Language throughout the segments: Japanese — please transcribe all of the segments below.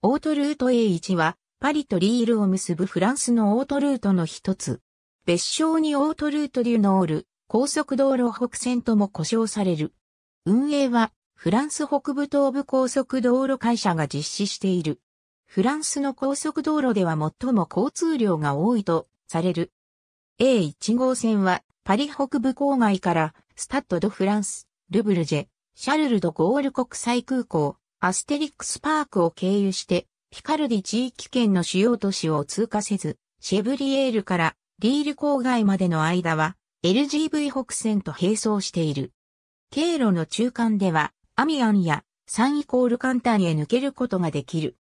オートルート A1 は、パリとリールを結ぶフランスのオートルートの一つ。別称にオートルートデュノール、高速道路北線とも呼称される。運営は、フランス北部東部高速道路会社が実施している。フランスの高速道路では最も交通量が多いとされる。A1 号線は、パリ北部郊外から、スタッド・ド・フランス、ルブルジェ、シャルル・ド・ゴール国際空港、アステリックスパークを経由して、ピカルディ地域圏の主要都市を通過せず、シェブリエールからリール郊外までの間は、LGV 北線と並走している。経路の中間では、アミアンやサンイコール簡単へ抜けることができる。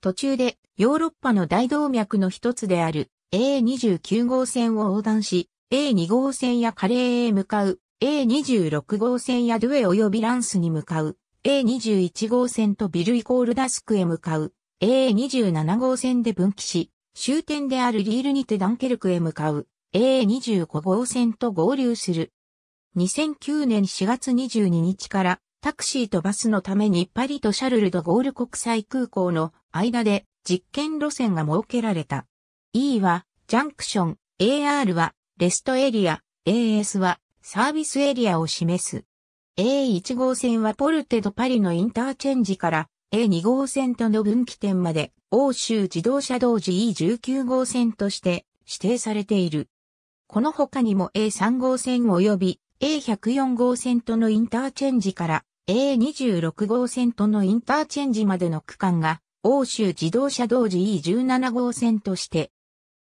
途中でヨーロッパの大動脈の一つである A29 号線を横断し、A2 号線やカレーへ向かう、A26 号線やドゥエ及びランスに向かう、A21 号線とビルイコールダスクへ向かう A27 号線で分岐し、終点であるリールにてダンケルクへ向かう A25 号線と合流する。2009年4月22日からタクシーとバスのためにパリとシャルルドゴール国際空港の間で実験路線が設けられた。E はジャンクション、AR はレストエリア、AS はサービスエリアを示す。A1 号線はポルテドパリのインターチェンジから A2 号線との分岐点まで欧州自動車道 GE19 号線として指定されている。この他にも A3 号線及び A104 号線とのインターチェンジから A26 号線とのインターチェンジまでの区間が欧州自動車道 GE17 号線として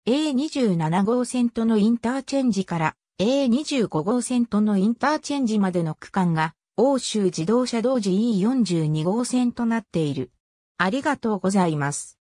A27 号線とのインターチェンジから A25 号線とのインターチェンジまでの区間が、欧州自動車同時 E42 号線となっている。ありがとうございます。